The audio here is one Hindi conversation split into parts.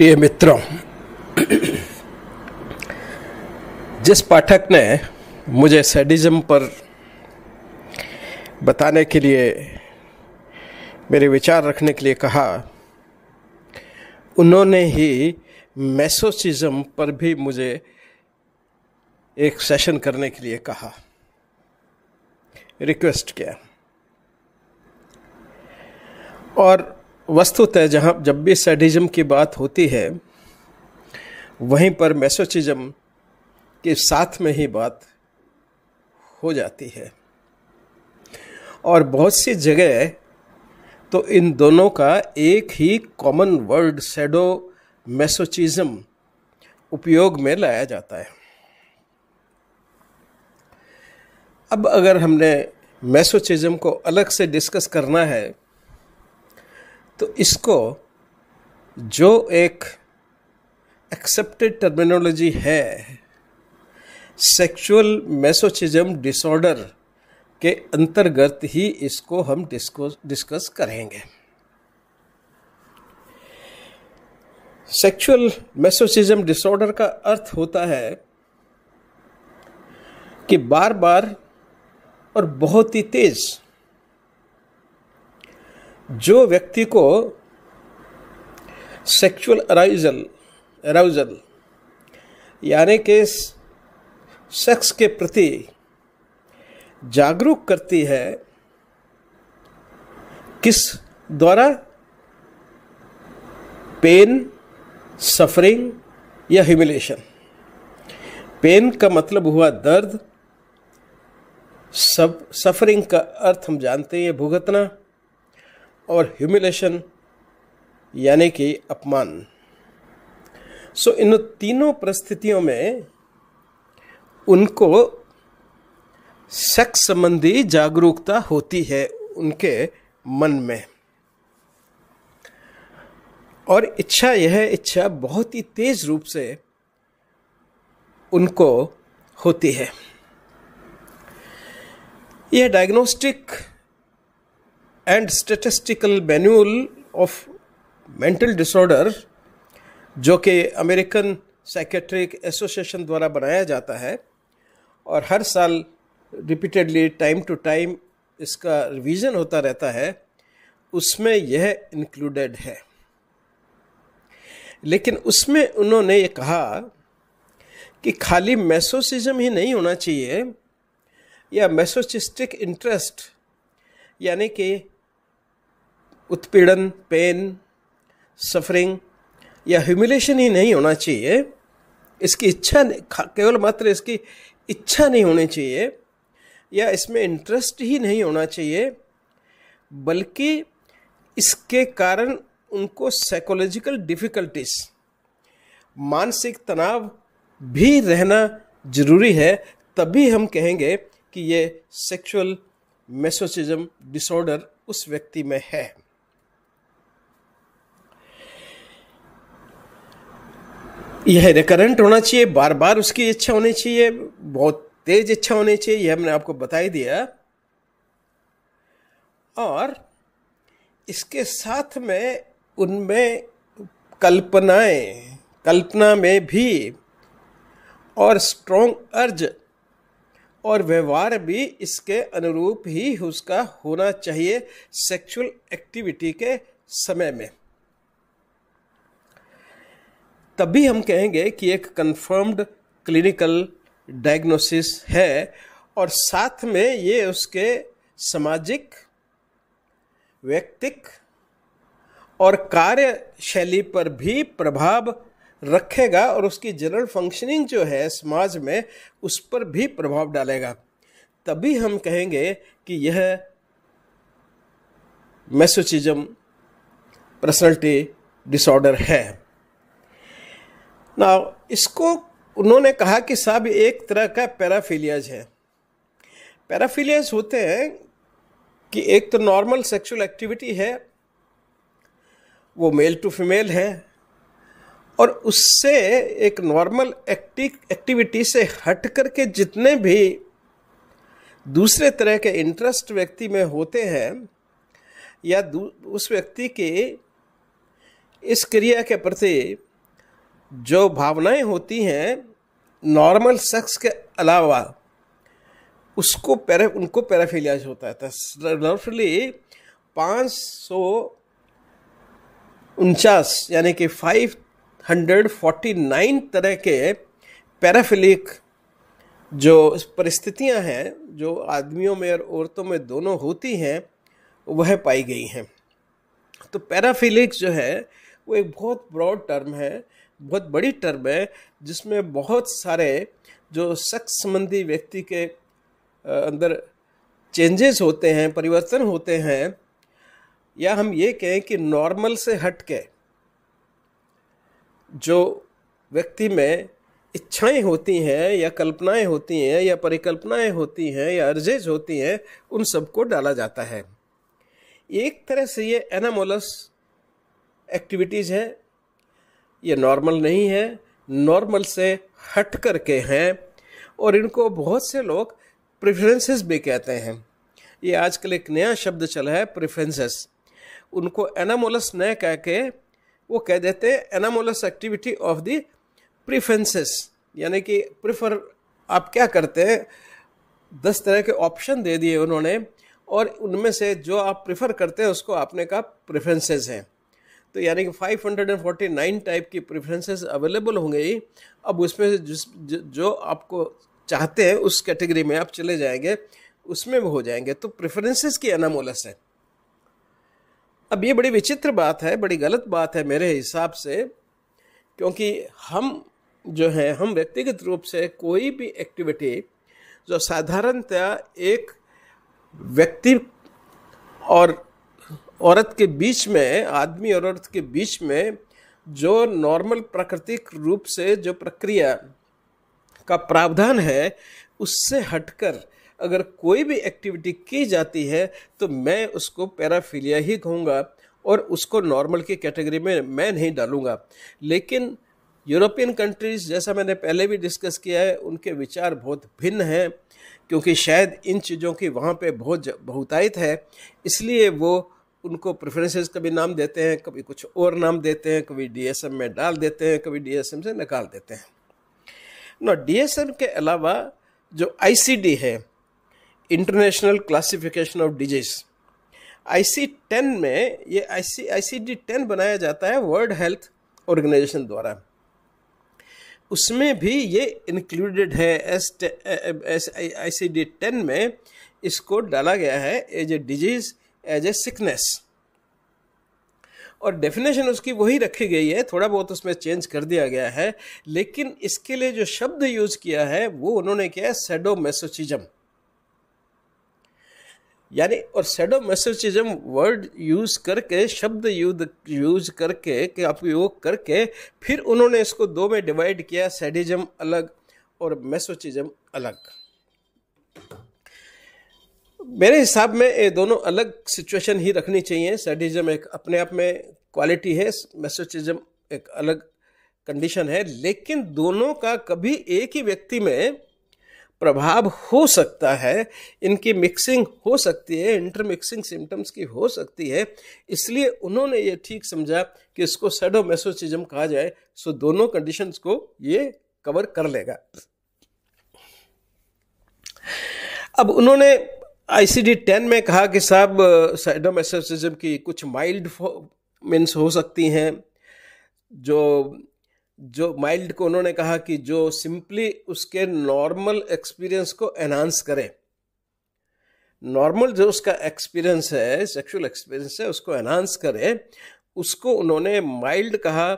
प्रिय मित्रों जिस पाठक ने मुझे सेडिज्म पर बताने के लिए मेरे विचार रखने के लिए कहा उन्होंने ही मैसोसिज्म पर भी मुझे एक सेशन करने के लिए कहा रिक्वेस्ट किया और वस्तुतः जहाँ जब भी सैडिज्म की बात होती है वहीं पर मैसोचिज्म के साथ में ही बात हो जाती है और बहुत सी जगह तो इन दोनों का एक ही कॉमन वर्ड सैडो मैसोचिज्म उपयोग में लाया जाता है अब अगर हमने मैसोचिज्म को अलग से डिस्कस करना है तो इसको जो एक एक्सेप्टेड टर्मिनोलॉजी है सेक्सुअल मेसोचिज्म डिसऑर्डर के अंतर्गत ही इसको हम डिस्कस करेंगे सेक्सुअल मेसोसिज्म डिसऑर्डर का अर्थ होता है कि बार बार और बहुत ही तेज जो व्यक्ति को सेक्सुअल अराइजल अराउजल यानी कि सेक्स के प्रति जागरूक करती है किस द्वारा पेन सफरिंग या ह्यूमिलेशन पेन का मतलब हुआ दर्द सब सफरिंग का अर्थ हम जानते हैं भुगतना और ह्यूमिलेशन यानी कि अपमान सो इन तीनों परिस्थितियों में उनको सेक्स संबंधी जागरूकता होती है उनके मन में और इच्छा यह इच्छा बहुत ही तेज रूप से उनको होती है यह diagnostic and statistical manual of mental disorder जो कि अमेरिकन साइकेट्रिक एसोसिएशन द्वारा बनाया जाता है और हर साल रिपीटेडली टाइम टू टाइम इसका रिवीजन होता रहता है उसमें यह इंक्लूडेड है लेकिन उसमें उन्होंने ये कहा कि खाली मैसोसिज्म ही नहीं होना चाहिए या मैसोसिस्टिक इंटरेस्ट यानी कि उत्पीड़न पेन सफरिंग या ह्यूमिलेशन ही नहीं होना चाहिए इसकी इच्छा केवल मात्र इसकी इच्छा नहीं होनी चाहिए या इसमें इंटरेस्ट ही नहीं होना चाहिए बल्कि इसके कारण उनको साइकोलॉजिकल डिफ़िकल्टीज मानसिक तनाव भी रहना ज़रूरी है तभी हम कहेंगे कि ये सेक्सुअल मेसोसिज्म डिसऑर्डर उस व्यक्ति में है यह रिकरेंट होना चाहिए बार बार उसकी इच्छा होनी चाहिए बहुत तेज इच्छा होनी चाहिए यह हमने आपको बता ही दिया और इसके साथ में उनमें कल्पनाएं कल्पना में भी और स्ट्रॉन्ग अर्ज और व्यवहार भी इसके अनुरूप ही उसका होना चाहिए सेक्सुअल एक्टिविटी के समय में तभी हम कहेंगे कि एक कंफर्म्ड क्लिनिकल डायग्नोसिस है और साथ में ये उसके सामाजिक व्यक्तिक और कार्यशैली पर भी प्रभाव रखेगा और उसकी जनरल फंक्शनिंग जो है समाज में उस पर भी प्रभाव डालेगा तभी हम कहेंगे कि यह मैसोचिज्म पर्सनलिटी डिसऑर्डर है ना इसको उन्होंने कहा कि साहब एक तरह का पैराफिलियाज है पैराफिलियाज होते हैं कि एक तो नॉर्मल सेक्सुअल एक्टिविटी है वो मेल टू फीमेल है और उससे एक नॉर्मल एक्टिविटी से हट करके जितने भी दूसरे तरह के इंटरेस्ट व्यक्ति में होते हैं या उस व्यक्ति के इस क्रिया के प्रति जो भावनाएं होती हैं नॉर्मल शख्स के अलावा उसको पैरा उनको पैराफीलिया होता है रफली तो पाँच सौ उनचास यानी कि फाइव हंड्रेड फोर्टी नाइन तरह के पैराफिलिक जो परिस्थितियां हैं जो आदमियों में और औरतों में दोनों होती हैं वह पाई गई हैं तो पैराफिलिक जो है वो एक बहुत ब्रॉड टर्म है बहुत बड़ी टर्म है जिसमें बहुत सारे जो शख्स संबंधी व्यक्ति के अंदर चेंजेस होते हैं परिवर्तन होते हैं या हम ये कहें कि नॉर्मल से हट के जो व्यक्ति में इच्छाएं होती हैं या कल्पनाएं होती हैं या परिकल्पनाएं होती हैं या अर्जेज होती हैं उन सबको डाला जाता है एक तरह से ये एनामोलस एक्टिविटीज़ है ये नॉर्मल नहीं है नॉर्मल से हट कर के हैं और इनको बहुत से लोग प्रेफरेंसेस भी कहते हैं ये आजकल एक नया शब्द चला है प्रेफरेंसेस उनको एनामोलस न कह के वो कह देते हैं anomalous activity of the preferences यानी कि प्रिफर आप क्या करते हैं दस तरह के ऑप्शन दे दिए उन्होंने और उनमें से जो आप प्रेफर करते हैं उसको आपने कहा प्रेफरेंसेस हैं तो यानी कि 549 टाइप की प्रेफरेंसेस अवेलेबल होंगे ही अब उसमें से जिस जो आपको चाहते हैं उस कैटेगरी में आप चले जाएंगे उसमें भी हो जाएंगे तो प्रेफरेंसेस की एनामोलस है अब ये बड़ी विचित्र बात है बड़ी गलत बात है मेरे हिसाब से क्योंकि हम जो है हम व्यक्तिगत रूप से कोई भी एक्टिविटी जो साधारणतः एक व्यक्ति और औरत के बीच में आदमी और औरत के बीच में जो नॉर्मल प्राकृतिक रूप से जो प्रक्रिया का प्रावधान है उससे हटकर अगर कोई भी एक्टिविटी की जाती है तो मैं उसको पैराफिलिया ही कहूँगा और उसको नॉर्मल की कैटेगरी में मैं नहीं डालूँगा लेकिन यूरोपियन कंट्रीज़ जैसा मैंने पहले भी डिस्कस किया है उनके विचार बहुत भिन्न हैं क्योंकि शायद इन चीज़ों की वहाँ पे बहुत बहुतायत है इसलिए वो उनको प्रेफरेंसेस कभी नाम देते हैं कभी कुछ और नाम देते हैं कभी डीएसएम में डाल देते हैं कभी डीएसएम से निकाल देते हैं ना डीएसएम के अलावा जो आईसीडी है international classification of disease IC ten में ये आईसी आईसीडी टेन बनाया जाता है वर्ल्ड हेल्थ ऑर्गेनाइजेशन द्वारा उसमें भी ये इंक्लूडेड है S I C D ten में इसको डाला गया है as a disease as a sickness और डेफिनेशन उसकी वही रखी गई है थोड़ा बहुत उसमें चेंज कर दिया गया है लेकिन इसके लिए जो शब्द यूज किया है वो उन्होंने किया है सेडोमेसोचिज्म यानी और सेडोमेसोचिज्म वर्ड यूज करके शब्द यूज यूज करके के उपयोग करके फिर उन्होंने इसको दो में डिवाइड किया सेडिज्म अलग और मेसोचिज्म अलग मेरे हिसाब में ये दोनों अलग सिचुएशन ही रखनी चाहिए सेडिज्म एक अपने आप में क्वालिटी है मैसेजिज्म एक अलग कंडीशन है लेकिन दोनों का कभी एक ही व्यक्ति में प्रभाव हो सकता है इनकी मिक्सिंग हो सकती है इंटरमिक्सिंग सिम्टम्स की हो सकती है इसलिए उन्होंने ये ठीक समझा कि इसको सैडो मैसोसिजम कहा जाए सो दोनों कंडीशंस को ये कवर कर लेगा अब उन्होंने आईसीडी टेन में कहा कि साहब साइडम एसेसिज्म की कुछ माइल्ड मीन्स हो सकती हैं जो जो माइल्ड को उन्होंने कहा कि जो सिंपली उसके नॉर्मल एक्सपीरियंस को एनहांस करें नॉर्मल जो उसका एक्सपीरियंस है सेक्सुअल एक्सपीरियंस है उसको एनहांस करें उसको उन्होंने माइल्ड कहा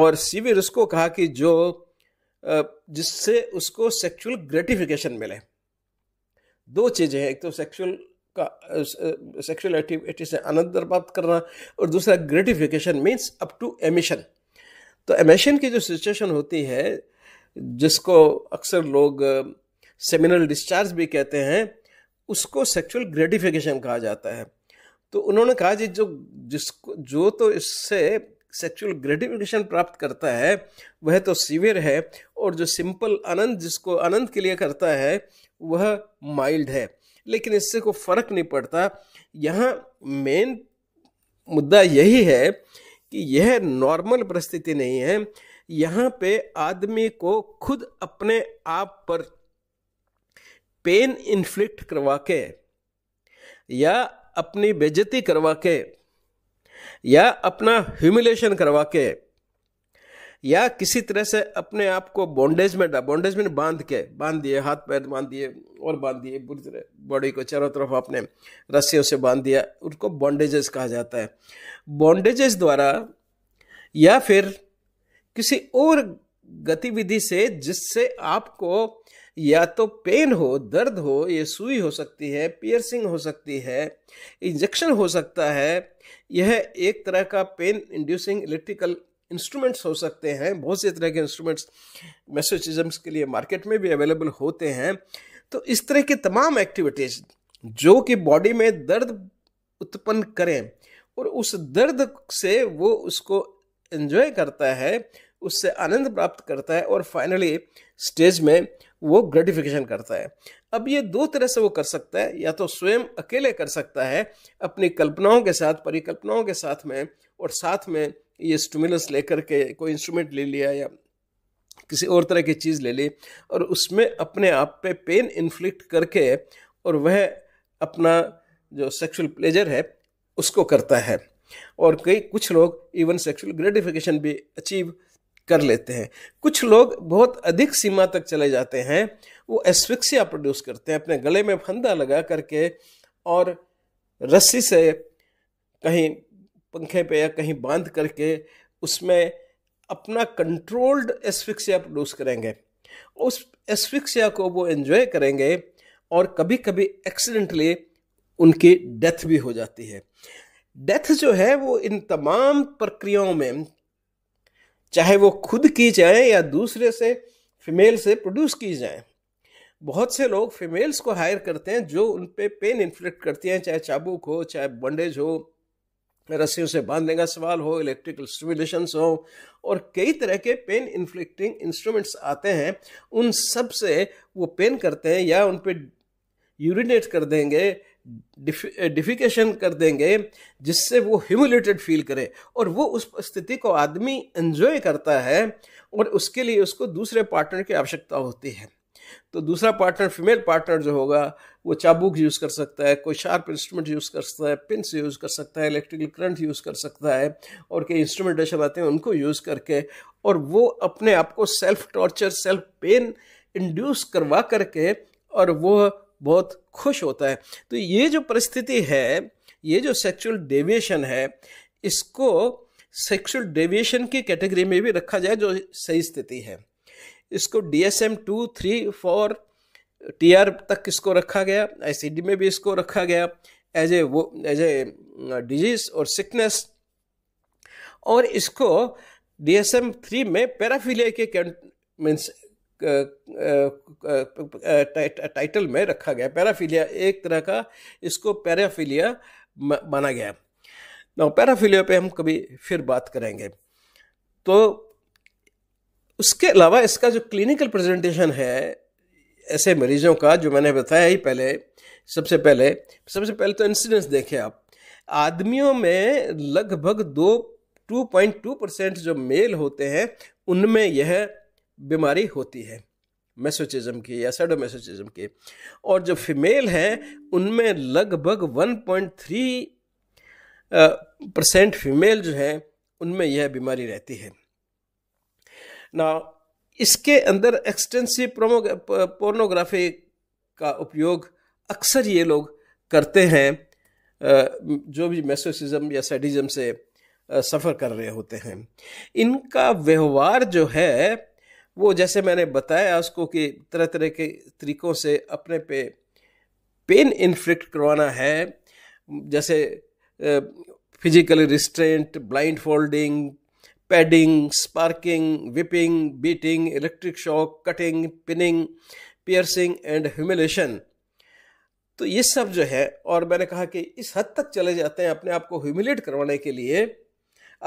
और सिविर उसको कहा कि जो जिससे उसको सेक्सुअल ग्रेटिफिकेशन मिले दो चीज़ें हैं एक तो सेक्सुअल का सेक्सुअल एक्टिविटी से आनंद प्राप्त करना और दूसरा gratification means up to emission तो एमिशन की जो सिचुएशन होती है जिसको अक्सर लोग सेमिनल डिस्चार्ज भी कहते हैं उसको सेक्सुअल ग्रेटिफिकेशन कहा जाता है तो उन्होंने कहा जी जो जिसको जो तो इससे सेक्सुअल ग्रेटिफिकेशन प्राप्त करता है वह तो सीवियर है और जो सिंपल आनंद जिसको आनंद के लिए करता है वह माइल्ड है लेकिन इससे कोई फ़र्क नहीं पड़ता यहाँ मेन मुद्दा यही है कि यह नॉर्मल परिस्थिति नहीं है यहाँ पे आदमी को खुद अपने आप पर पेन इन्फ्लिक्ट करवा के या अपनी बेजती करवा के या अपना ह्यूमिलेशन करवा के या किसी तरह से अपने आप को बॉन्डेज में बॉन्डेज में बांध के बांध दिए हाथ पैर बांध दिए और बांध दिए बुरी तरह बॉडी को चारों तरफ आपने रस्सियों से बांध दिया उनको बॉन्डेजेस कहा जाता है बॉन्डेजेस द्वारा या फिर किसी और गतिविधि से जिससे आपको या तो पेन हो दर्द हो यह सुई हो सकती है पियर्सिंग हो सकती है इंजेक्शन हो सकता है यह एक तरह का पेन इंड्यूसिंग इलेक्ट्रिकल इंस्ट्रूमेंट्स हो सकते हैं बहुत से तरह के इंस्ट्रूमेंट्स मैसेजिज्म्स के लिए मार्केट में भी अवेलेबल होते हैं तो इस तरह की तमाम एक्टिविटीज जो कि बॉडी में दर्द उत्पन्न करें और उस दर्द से वो उसको एंजॉय करता है उससे आनंद प्राप्त करता है और फाइनली स्टेज में वो ग्रेटिफिकेशन करता है अब ये दो तरह से वो कर सकता है या तो स्वयं अकेले कर सकता है अपनी कल्पनाओं के साथ परिकल्पनाओं के साथ में और साथ में ये स्टमुलस लेकर के कोई इंस्ट्रूमेंट ले लिया या किसी और तरह की चीज़ ले ली और उसमें अपने आप पे पेन इन्फ्लिक्ट करके और वह अपना जो सेक्सुअल प्लेजर है उसको करता है और कई कुछ लोग इवन सेक्सुअल ग्रेटिफिकेशन भी अचीव कर लेते हैं कुछ लोग बहुत अधिक सीमा तक चले जाते हैं वो एस्फिक्सिया प्रोड्यूस करते हैं अपने गले में फंदा लगा करके और रस्सी से कहीं पंखे पे या कहीं बांध करके उसमें अपना कंट्रोल्ड एस्फिक्सिया प्रोड्यूस करेंगे उस एस्फिक्सिया को वो एन्जॉय करेंगे और कभी कभी एक्सीडेंटली उनकी डेथ भी हो जाती है डेथ जो है वो इन तमाम प्रक्रियाओं में चाहे वो खुद की जाए या दूसरे से फीमेल से प्रोड्यूस की जाए बहुत से लोग फीमेल्स को हायर करते हैं जो उन पर पे पेन इन्फ्लिक्ट करती हैं चाहे चाबुक हो चाहे बंडेज हो रस्सियों से बांधने का सवाल हो इलेक्ट्रिकल स्टिमुलेशन हो और कई तरह के पेन इन्फ्लिक्टिंग इंस्ट्रूमेंट्स आते हैं उन सब से वो पेन करते हैं या उन पर यूरिनेट कर देंगे डिफिकेशन कर देंगे जिससे वो ह्यूमिलेटेड फील करे और वो उस स्थिति को आदमी एंजॉय करता है और उसके लिए उसको दूसरे पार्टनर की आवश्यकता होती है तो दूसरा पार्टनर फीमेल पार्टनर जो होगा वो चाबुक यूज़ कर सकता है कोई शार्प इंस्ट्रूमेंट यूज़ कर सकता है पिंस यूज़ कर सकता है इलेक्ट्रिकल करंट यूज़ कर सकता है और कई इंस्ट्रूमेंट ऐसे आते हैं उनको यूज़ करके और वो अपने आप को self torture self pain induce करवा करके और वो बहुत खुश होता है तो ये जो परिस्थिति है ये जो सेक्सुअल डेविएशन है इसको सेक्सुअल डेविएशन की कैटेगरी में भी रखा जाए जो सही स्थिति है इसको D S M two three four T R तक इसको रखा गया आई सी डी में भी इसको रखा गया एज ए वो एज ए डिजीज और सिकनेस और इसको डी एस एम थ्री में पैराफिलिया के means title uh, uh, uh, में रखा गया पैराफिलिया एक तरह का इसको पैराफिलिया माना गया ना पैराफिलिया पे हम कभी फिर बात करेंगे तो उसके अलावा इसका जो क्लिनिकल प्रेजेंटेशन है ऐसे मरीजों का जो मैंने बताया ही पहले सबसे पहले सबसे पहले तो इंसिडेंस देखें आप आदमियों में लगभग दो 2.2 परसेंट जो मेल होते हैं उनमें यह बीमारी होती है मैसोचिज्म की या सेडोमेसोचिज़म की और जो फीमेल हैं उनमें लगभग 1.3 परसेंट फीमेल जो हैं उनमें यह बीमारी रहती है ना इसके अंदर एक्सटेंसिव पोर्नोग्राफी का उपयोग अक्सर ये लोग करते हैं जो भी मैसोसिज्म या सेडिज्म से सफ़र कर रहे होते हैं इनका व्यवहार जो है वो जैसे मैंने बताया उसको कि तरह तरह के तरीक़ों से अपने पे पेन इन्फ्लिक्ट करवाना है जैसे physical restraint blindfolding padding spanking whipping beating electric shock cutting pinning piercing and humiliation तो ये सब जो है और मैंने कहा कि इस हद तक चले जाते हैं अपने आप को ह्यूमिलेट करवाने के लिए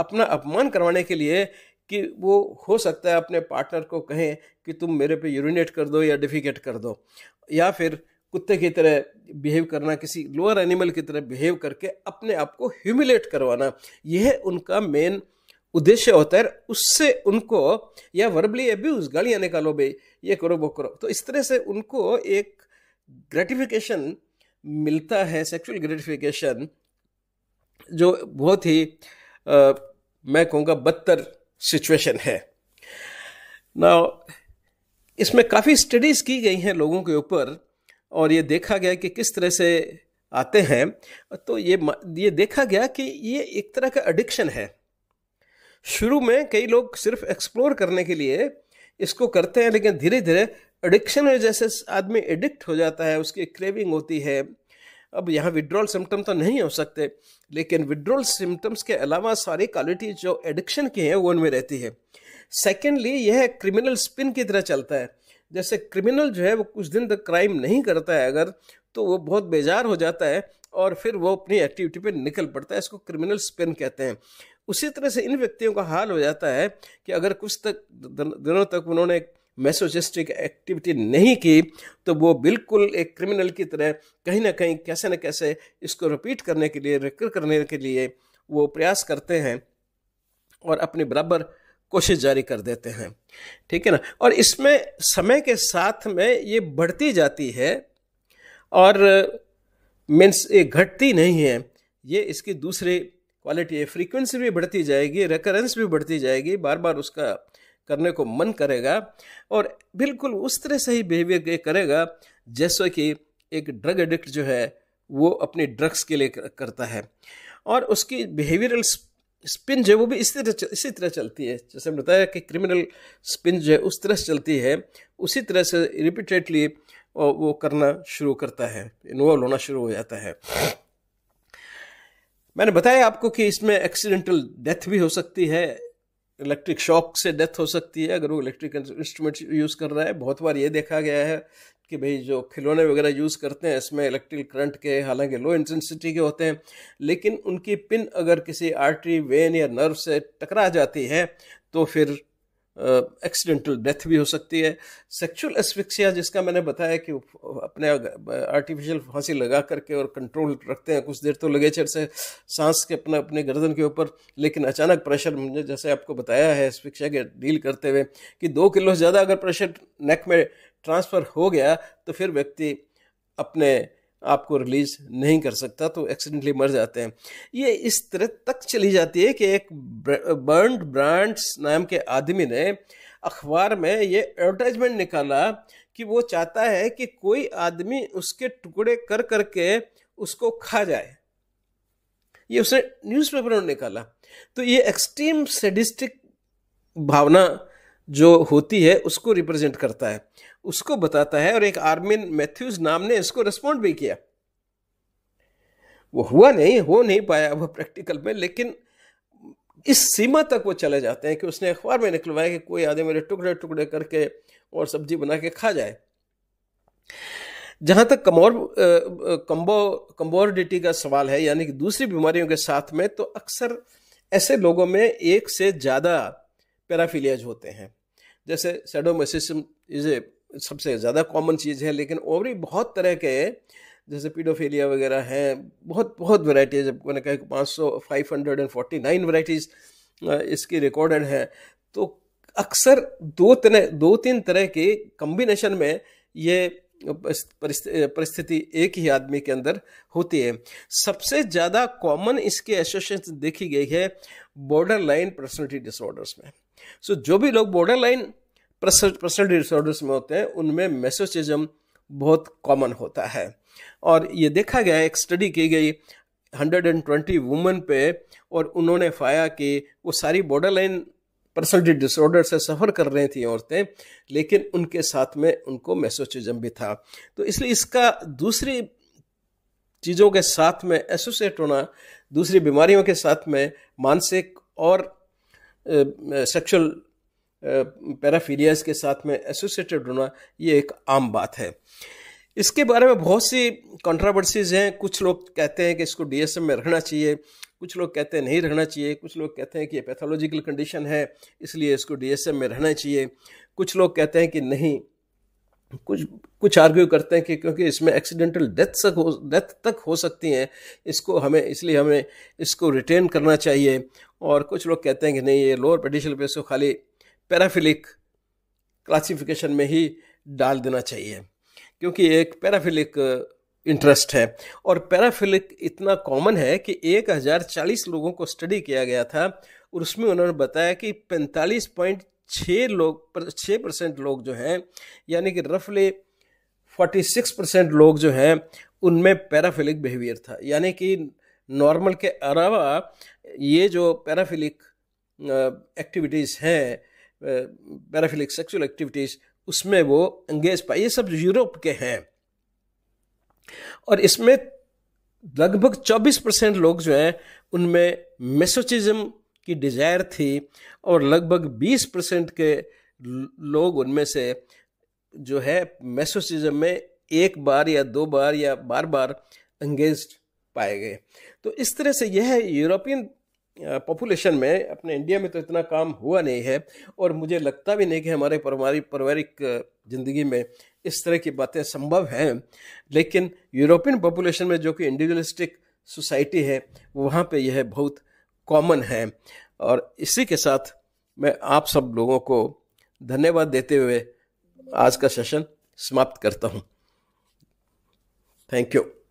अपना अपमान करवाने के लिए कि वो हो सकता है अपने पार्टनर को कहें कि तुम मेरे पे यूरिनेट कर दो या डिफिकेट कर दो या फिर कुत्ते की तरह बिहेव करना किसी लोअर एनिमल की तरह बिहेव करके अपने आप को ह्यूमिलेट करवाना यह उनका मेन उद्देश्य होता है उससे उनको या वर्बली अब्यूज गालियाँ निकालो भाई ये करो वो करो तो इस तरह से उनको एक ग्रेटिफिकेशन मिलता है सेक्सुअल ग्रेटिफिकेशन जो बहुत ही आ, मैं कहूँगा बदतर सिचुएशन है ना इसमें काफ़ी स्टडीज़ की गई हैं लोगों के ऊपर और ये देखा गया कि किस तरह से आते हैं तो ये ये देखा गया कि ये एक तरह का एडिक्शन है शुरू में कई लोग सिर्फ एक्सप्लोर करने के लिए इसको करते हैं लेकिन धीरे धीरे एडिक्शन में जैसे आदमी एडिक्ट हो जाता है उसकी क्रेविंग होती है अब यहाँ विड्रॉल सिम्टम तो नहीं हो सकते लेकिन विड्रॉल सिम्टम्स के अलावा सारी क्वालिटी जो एडिक्शन की है वो उनमें रहती है सेकेंडली यह क्रिमिनल स्पिन की तरह चलता है जैसे क्रिमिनल जो है वो कुछ दिन तक क्राइम नहीं करता है अगर तो वो बहुत बेजार हो जाता है और फिर वो अपनी एक्टिविटी पे निकल पड़ता है इसको क्रिमिनल स्पिन कहते हैं उसी तरह से इन व्यक्तियों का हाल हो जाता है कि अगर कुछ तक दिनों तक उन्होंने मैसोजिस्टिक एक्टिविटी नहीं की तो वो बिल्कुल एक क्रिमिनल की तरह कहीं ना कहीं कैसे न कैसे इसको रिपीट करने के लिए रिकर करने के लिए वो प्रयास करते हैं और अपने बराबर कोशिश जारी कर देते हैं ठीक है ना और इसमें समय के साथ में ये बढ़ती जाती है और मीन्स ये घटती नहीं है ये इसकी दूसरी क्वालिटी है फ्रीक्वेंसी भी बढ़ती जाएगी रेकरेंस भी बढ़ती जाएगी बार बार उसका करने को मन करेगा और बिल्कुल उस तरह से ही बिहेवियर करेगा जैसा कि एक ड्रग एडिक्ट जो है वो अपनी ड्रग्स के लिए करता है और उसकी बिहेवियरल स्पिन जो है वो भी इसी तरह इसी तरह चलती है जैसे हमने बताया कि क्रिमिनल स्पिन जो है उस तरह से चलती है उसी तरह से रिपीटेडली वो करना शुरू करता है इन्वॉल्व होना शुरू हो जाता है मैंने बताया आपको कि इसमें एक्सीडेंटल डेथ भी हो सकती है इलेक्ट्रिक शॉक से डेथ हो सकती है अगर वो इलेक्ट्रिक इंस्ट्रूमेंट यूज़ कर रहा है बहुत बार ये देखा गया है कि भाई जो खिलौने वगैरह यूज़ करते हैं इसमें इलेक्ट्रिक करंट के हालांकि लो इंटेंसिटी के होते हैं लेकिन उनकी पिन अगर किसी आर्टरी वेन या नर्व से टकरा जाती है तो फिर एक्सीडेंटल डेथ भी हो सकती है सेक्सुअल एस्फिक्सिया जिसका मैंने बताया कि अपने आर्टिफिशियल फांसी लगा करके और कंट्रोल रखते हैं कुछ देर तो लगे चर से सांस के अपना अपने गर्दन के ऊपर लेकिन अचानक प्रेशर मुझे जैसे आपको बताया है एस्फिक्सिया के डील करते हुए कि दो किलो से ज़्यादा अगर प्रेशर नेक में ट्रांसफ़र हो गया तो फिर व्यक्ति अपने आपको रिलीज नहीं कर सकता तो एक्सीडेंटली मर जाते हैं ये इस तरह तक चली जाती है कि एक बर्न ब्रांड्स नाम के आदमी ने अखबार में ये एडवर्टाइजमेंट निकाला कि वो चाहता है कि कोई आदमी उसके टुकड़े कर करके उसको खा जाए ये उसने न्यूज़पेपर में निकाला तो ये एक्सट्रीम सेडिस्टिक भावना जो होती है उसको रिप्रेजेंट करता है उसको बताता है और एक आर्मिन मैथ्यूज नाम ने इसको रिस्पॉन्ड भी किया वो हुआ नहीं हो नहीं पाया वह प्रैक्टिकल में लेकिन इस सीमा तक वो चले जाते हैं कि उसने अखबार में निकलवाया कि कोई आदमी मेरे टुकड़े टुकड़े करके और सब्जी बना के खा जाए जहाँ तक कमोर कम्बो कम्बोरडिटी का सवाल है यानी कि दूसरी बीमारियों के साथ में तो अक्सर ऐसे लोगों में एक से ज़्यादा पैराफिलियाज होते हैं जैसे सेडोमेसिसम इज ए सबसे ज़्यादा कॉमन चीज़ है लेकिन और भी बहुत तरह के जैसे पीडोफीलिया वगैरह हैं बहुत बहुत वैराइटीज़ मैंने कहा कि पाँच सौ five hundred and forty nine varieties इसकी रिकॉर्डेड हैं तो अक्सर दो तरह दो तीन तरह के कम्बिनेशन में ये परिस्थिति एक ही आदमी के अंदर होती है सबसे ज़्यादा कॉमन इसकी एसोसिएशन देखी गई है बॉर्डर लाइन पर्सनलिटी डिसऑर्डर्स में सो so, जो भी लोग बॉर्डर लाइन पर्सनल डिसऑर्डर्स में होते हैं उनमें मेसोसिज्म बहुत कॉमन होता है और ये देखा गया एक स्टडी की गई 120 वुमेन पे और उन्होंने पाया कि वो सारी बॉर्डर लाइन पर्सनलिटी डिसऑर्डर से सफ़र कर रही थी औरतें लेकिन उनके साथ में उनको मेसोचिज्म भी था तो इसलिए इसका दूसरी चीज़ों के साथ में एसोसिएट होना दूसरी बीमारियों के साथ में मानसिक और सेक्सुअल पैराफीलियाज के साथ में एसोसिएटेड होना ये एक आम बात है इसके बारे में बहुत सी कंट्रावर्सीज हैं कुछ लोग कहते हैं कि इसको डीएसएम में रखना चाहिए कुछ लोग कहते हैं नहीं रहना चाहिए कुछ लोग कहते हैं कि ये पैथोलॉजिकल कंडीशन है इसलिए इसको डीएसएम में रहना चाहिए कुछ लोग कहते हैं कि नहीं कुछ कुछ आर्ग्यू करते हैं कि क्योंकि इसमें एक्सीडेंटल डेथ तक हो डेथ तक हो सकती हैं इसको हमें इसलिए हमें इसको रिटेन करना चाहिए और कुछ लोग कहते हैं कि नहीं ये लोअर पेडिशल पे इसको खाली पैराफिलिक क्लासिफिकेशन में ही डाल देना चाहिए क्योंकि एक पैराफिलिक इंटरेस्ट uh, है और पैराफिलिक इतना कॉमन है कि 1040 लोगों को स्टडी किया गया था और उसमें उन्होंने बताया कि पैंतालीस पॉइंट छः लोग छः परसेंट लोग जो हैं यानी कि रफली फोर्टी सिक्स परसेंट लोग जो हैं उनमें पैराफिलिक बिहेवियर था यानी कि नॉर्मल के अलावा ये जो पैराफिलिक एक्टिविटीज़ हैं पैराफिलिक सेक्सुअल एक्टिविटीज़ उसमें वो एंगेज पाए ये सब यूरोप के हैं और इसमें लगभग 24 परसेंट लोग जो हैं उनमें मेसोचिज्म की डिज़ायर थी और लगभग 20 परसेंट के लोग उनमें से जो है मैसोसिज्म में एक बार या दो बार या बार बार अंगेज्ड पाए गए तो इस तरह से यह यूरोपियन पॉपुलेशन में अपने इंडिया में तो इतना काम हुआ नहीं है और मुझे लगता भी नहीं कि हमारे पारिवारिक पारिवारिक ज़िंदगी में इस तरह की बातें संभव हैं लेकिन यूरोपियन पॉपुलेशन में जो कि इंडिविजुअलिस्टिक सोसाइटी है वहाँ पे यह बहुत कॉमन है और इसी के साथ मैं आप सब लोगों को धन्यवाद देते हुए आज का सेशन समाप्त करता हूँ थैंक यू